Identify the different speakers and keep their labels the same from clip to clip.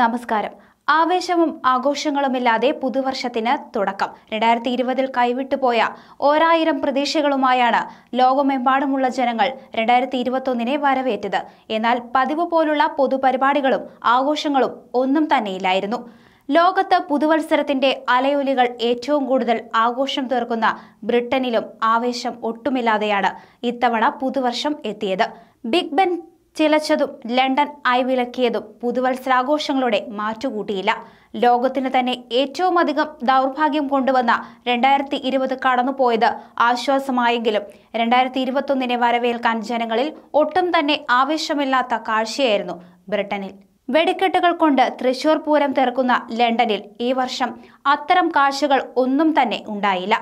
Speaker 1: നമസ്കാരം ആവേശവും ആഘോഷങ്ങളുമില്ലാതെ പുതുവർഷത്തിന് തുടക്കം രണ്ടായിരത്തി ഇരുപതിൽ കൈവിട്ടുപോയ ഓരായിരം പ്രതീക്ഷകളുമായാണ് ലോകമെമ്പാടുമുള്ള ജനങ്ങൾ രണ്ടായിരത്തി ഇരുപത്തൊന്നിനെ വരവേറ്റത് എന്നാൽ പതിവ് പോലുള്ള പൊതുപരിപാടികളും ആഘോഷങ്ങളും ഒന്നും തന്നെയില്ലായിരുന്നു ലോകത്ത് പുതുവത്സരത്തിന്റെ അലയൊലികൾ ഏറ്റവും കൂടുതൽ ആഘോഷം തീർക്കുന്ന ബ്രിട്ടനിലും ആവേശം ഒട്ടുമില്ലാതെയാണ് ഇത്തവണ പുതുവർഷം എത്തിയത് ബിഗ് ബെൻ ചിലച്ചതും ലണ്ടൻ വിലക്കിയതും പുതുവത്സരാഘോഷങ്ങളുടെ മാറ്റുകൂട്ടിയില്ല ലോകത്തിന് തന്നെ ഏറ്റവും അധികം ദൗർഭാഗ്യം കൊണ്ടുവന്ന രണ്ടായിരത്തി ഇരുപത് കടന്നുപോയത് ആശ്വാസമായെങ്കിലും രണ്ടായിരത്തി ഇരുപത്തൊന്നിനെ വരവേൽക്കാൻ ജനങ്ങളിൽ ഒട്ടും തന്നെ ആവേശമില്ലാത്ത കാഴ്ചയായിരുന്നു ബ്രിട്ടനിൽ വെടിക്കെട്ടുകൾ കൊണ്ട് തൃശൂർ പൂരം തീർക്കുന്ന ലണ്ടനിൽ ഈ വർഷം അത്തരം കാഴ്ചകൾ ഒന്നും തന്നെ ഉണ്ടായില്ല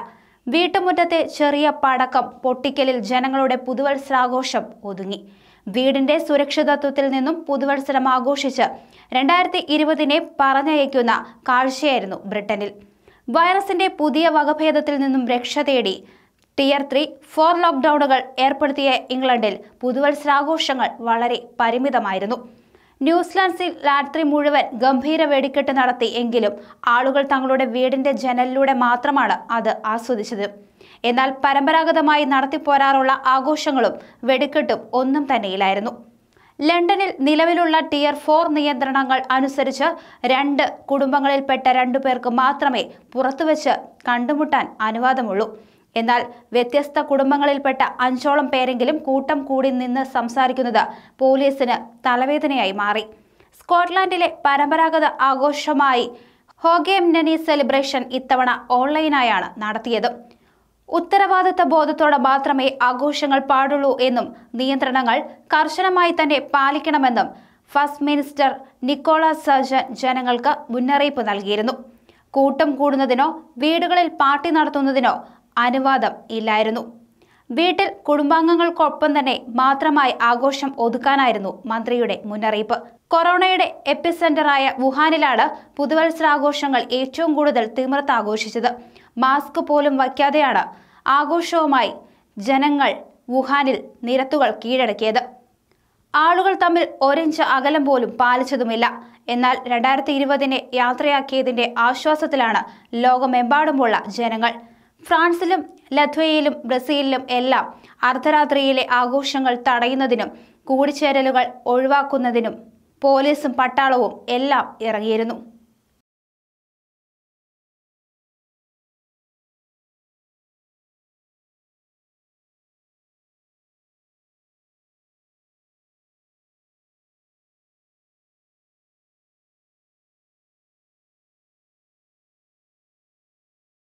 Speaker 1: വീട്ടുമുറ്റത്തെ ചെറിയ പടക്കം പൊട്ടിക്കലിൽ ജനങ്ങളുടെ പുതുവത്സരാഘോഷം ഒതുങ്ങി വീടിന്റെ സുരക്ഷിതത്വത്തിൽ നിന്നും പുതുവത്സരം ആഘോഷിച്ച് രണ്ടായിരത്തി ഇരുപതിനെ പറഞ്ഞയക്കുന്ന കാഴ്ചയായിരുന്നു ബ്രിട്ടനിൽ വൈറസിന്റെ പുതിയ വകഭേദത്തിൽ നിന്നും രക്ഷ തേടി ടിയർ ത്രീ ഫോർ ലോക്ക്ഡൌണുകൾ ഏർപ്പെടുത്തിയ ഇംഗ്ലണ്ടിൽ പുതുവത്സരാഘോഷങ്ങൾ വളരെ പരിമിതമായിരുന്നു ന്യൂസിലാൻഡ്സിൽ രാത്രി മുഴുവൻ ഗംഭീര വെടിക്കെട്ട് നടത്തി എങ്കിലും ആളുകൾ തങ്ങളുടെ വീടിന്റെ ജനലിലൂടെ മാത്രമാണ് അത് ആസ്വദിച്ചത് എന്നാൽ പരമ്പരാഗതമായി നടത്തിപ്പോരാറുള്ള ആഘോഷങ്ങളും വെടിക്കെട്ടും ഒന്നും തന്നെയില്ലായിരുന്നു ലണ്ടനിൽ നിലവിലുള്ള ടിയർ ഫോർ നിയന്ത്രണങ്ങൾ അനുസരിച്ച് രണ്ട് കുടുംബങ്ങളിൽപ്പെട്ട രണ്ടു പേർക്ക് മാത്രമേ പുറത്തുവച്ച് കണ്ടുമുട്ടാൻ അനുവാദമുള്ളൂ എന്നാൽ വ്യത്യസ്ത കുടുംബങ്ങളിൽപ്പെട്ട അഞ്ചോളം പേരെങ്കിലും കൂട്ടം കൂടി നിന്ന് സംസാരിക്കുന്നത് പോലീസിന് തലവേദനയായി മാറി സ്കോട്ട്ലാൻഡിലെ പരമ്പരാഗത ആഘോഷമായി ഹോഗേം നനി സെലിബ്രേഷൻ ഇത്തവണ ഓൺലൈനായാണ് നടത്തിയത് ഉത്തരവാദിത്ത ബോധത്തോടെ മാത്രമേ ആഘോഷങ്ങൾ പാടുള്ളൂ എന്നും നിയന്ത്രണങ്ങൾ കർശനമായി തന്നെ പാലിക്കണമെന്നും ഫസ്റ്റ് മിനിസ്റ്റർ നിക്കോളാസ് സർജൻ ജനങ്ങൾക്ക് മുന്നറിയിപ്പ് നൽകിയിരുന്നു കൂട്ടം കൂടുന്നതിനോ വീടുകളിൽ പാർട്ടി നടത്തുന്നതിനോ അനുവാദം ഇല്ലായിരുന്നു വീട്ടിൽ കുടുംബാംഗങ്ങൾക്കൊപ്പം തന്നെ മാത്രമായി ആഘോഷം ഒതുക്കാനായിരുന്നു മന്ത്രിയുടെ മുന്നറിയിപ്പ് കൊറോണയുടെ എപ്പിസെന്ററായ വുഹാനിലാണ് പുതുവത്സരാഘോഷങ്ങൾ ഏറ്റവും കൂടുതൽ തിമിർത്ത് ആഘോഷിച്ചത് മാസ്ക് പോലും വയ്ക്കാതെയാണ് ആഘോഷവുമായി ജനങ്ങൾ വുഹാനിൽ നിരത്തുകൾ കീഴടക്കിയത് ആളുകൾ തമ്മിൽ ഒരിഞ്ച് അകലം പോലും പാലിച്ചതുമില്ല എന്നാൽ രണ്ടായിരത്തി ഇരുപതിനെ യാത്രയാക്കിയതിന്റെ ആശ്വാസത്തിലാണ് ലോകമെമ്പാടുമുള്ള ജനങ്ങൾ ഫ്രാൻസിലും ലത്വയിലും ബ്രസീലിലും എല്ലാം അർദ്ധരാത്രിയിലെ ആഘോഷങ്ങൾ തടയുന്നതിനും കൂടിച്ചേരലുകൾ ഒഴിവാക്കുന്നതിനും പോലീസും പട്ടാളവും എല്ലാം ഇറങ്ങിയിരുന്നു